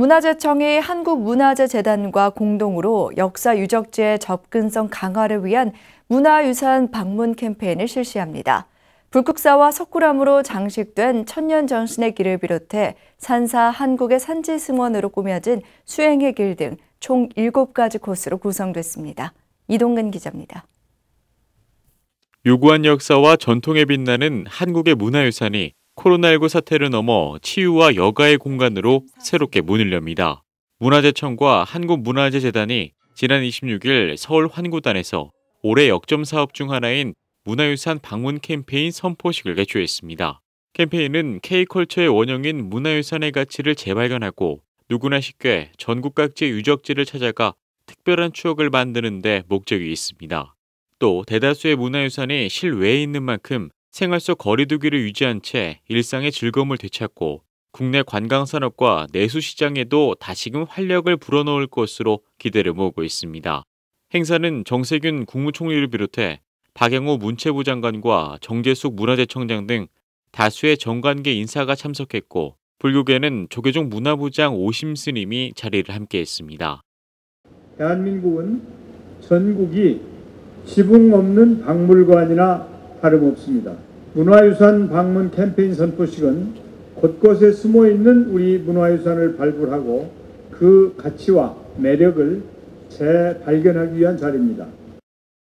문화재청이 한국문화재재단과 공동으로 역사 유적지의 접근성 강화를 위한 문화유산 방문 캠페인을 실시합니다. 불국사와 석굴암으로 장식된 천년 정신의 길을 비롯해 산사 한국의 산지 승원으로 꾸며진 수행의 길 등 총 7가지 코스로 구성됐습니다. 이동근 기자입니다. 유구한 역사와 전통에 빛나는 한국의 문화유산이 코로나19 사태를 넘어 치유와 여가의 공간으로 새롭게 문을 엽니다. 문화재청과 한국문화재재단이 지난 26일 서울 환구단에서 올해 역점 사업 중 하나인 문화유산 방문 캠페인 선포식을 개최했습니다. 캠페인은 K컬처의 원형인 문화유산의 가치를 재발견하고 누구나 쉽게 전국 각지의 유적지를 찾아가 특별한 추억을 만드는 데 목적이 있습니다. 또 대다수의 문화유산이 실외에 있는 만큼 생활 속 거리두기를 유지한 채 일상의 즐거움을 되찾고 국내 관광산업과 내수시장에도 다시금 활력을 불어넣을 것으로 기대를 모으고 있습니다. 행사는 정세균 국무총리를 비롯해 박영호 문체부 장관과 정재숙 문화재청장 등 다수의 정관계 인사가 참석했고 불교계는 조계종 문화부장 오심 스님이 자리를 함께했습니다. 대한민국은 전국이 지붕 없는 박물관이나 다름없습니다. 문화유산 방문 캠페인 선포식은 곳곳에 숨어있는 우리 문화유산을 발굴하고 그 가치와 매력을 재발견하기 위한 자리입니다.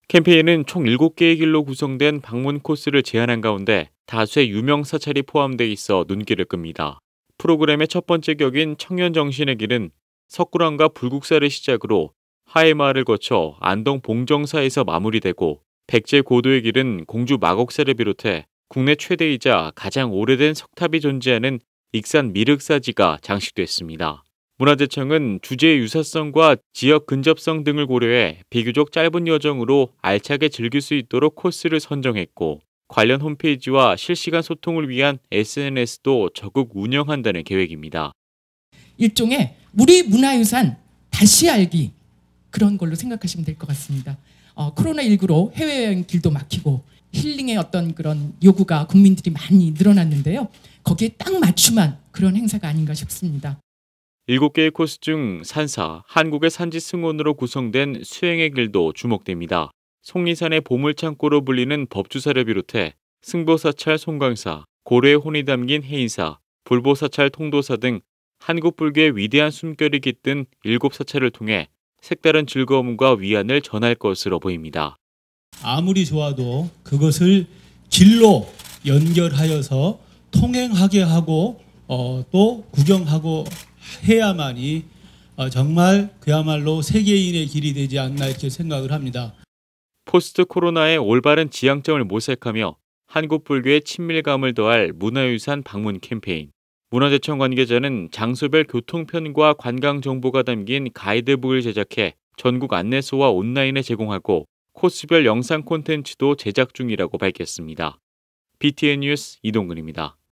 캠페인은 총 7개의 길로 구성된 방문 코스를 제안한 가운데 다수의 유명 사찰이 포함돼 있어 눈길을 끕니다. 프로그램의 첫 번째 격인 청년 정신의 길은 석굴암과 불국사를 시작으로 하회마을을 거쳐 안동 봉정사에서 마무리되고 백제 고도의 길은 공주 마곡세를 비롯해 국내 최대이자 가장 오래된 석탑이 존재하는 익산 미륵사지가 장식됐습니다. 문화재청은 주제의 유사성과 지역 근접성 등을 고려해 비교적 짧은 여정으로 알차게 즐길 수 있도록 코스를 선정했고 관련 홈페이지와 실시간 소통을 위한 SNS도 적극 운영한다는 계획입니다. 일종의 우리 문화유산 다시 알기 그런 걸로 생각하시면 될 것 같습니다. 어, 코로나19로 해외여행 길도 막히고 힐링의 어떤 그런 요구가 국민들이 많이 늘어났는데요. 거기에 딱 맞춤한 그런 행사가 아닌가 싶습니다. 7개의 코스 중 산사, 한국의 산지 승원으로 구성된 수행의 길도 주목됩니다. 속리산의 보물창고로 불리는 법주사를 비롯해 승보사찰 송강사, 고래의 혼이 담긴 해인사, 불보사찰 통도사 등 한국 불교의 위대한 숨결이 깃든 7 사찰을 통해 색다른 즐거움과 위안을 전할 것으로 보입니다. 아무리 좋아도 그것을 길로 연결하여서 통행하게 하고 어, 또 구경하고 해야만이 어, 정말 그야말로 세계인의 길이 되지 않나 이렇게 생각을 합니다. 포스트 코로나의 올바른 지향점을 모색하며 한국 불교의 친밀감을 더할 문화유산 방문 캠페인. 문화재청 관계자는 장소별 교통편과 관광 정보가 담긴 가이드북을 제작해 전국 안내소와 온라인에 제공하고 코스별 영상 콘텐츠도 제작 중이라고 밝혔습니다. BTN 뉴스 이동근입니다.